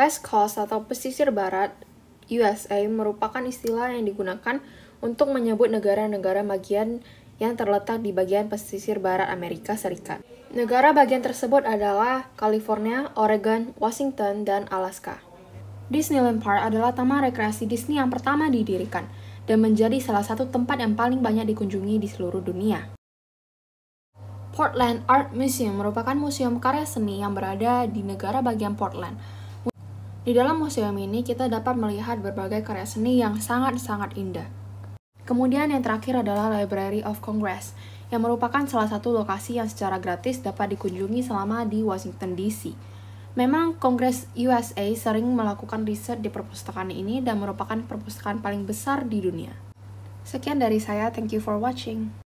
West Coast atau pesisir barat USA merupakan istilah yang digunakan untuk menyebut negara-negara bagian yang terletak di bagian pesisir barat Amerika Serikat. Negara bagian tersebut adalah California, Oregon, Washington, dan Alaska. Disneyland Park adalah taman rekreasi Disney yang pertama didirikan dan menjadi salah satu tempat yang paling banyak dikunjungi di seluruh dunia. Portland Art Museum merupakan museum karya seni yang berada di negara bagian Portland, di dalam museum ini kita dapat melihat berbagai karya seni yang sangat-sangat indah. Kemudian yang terakhir adalah Library of Congress, yang merupakan salah satu lokasi yang secara gratis dapat dikunjungi selama di Washington DC. Memang Kongres USA sering melakukan riset di perpustakaan ini dan merupakan perpustakaan paling besar di dunia. Sekian dari saya, thank you for watching.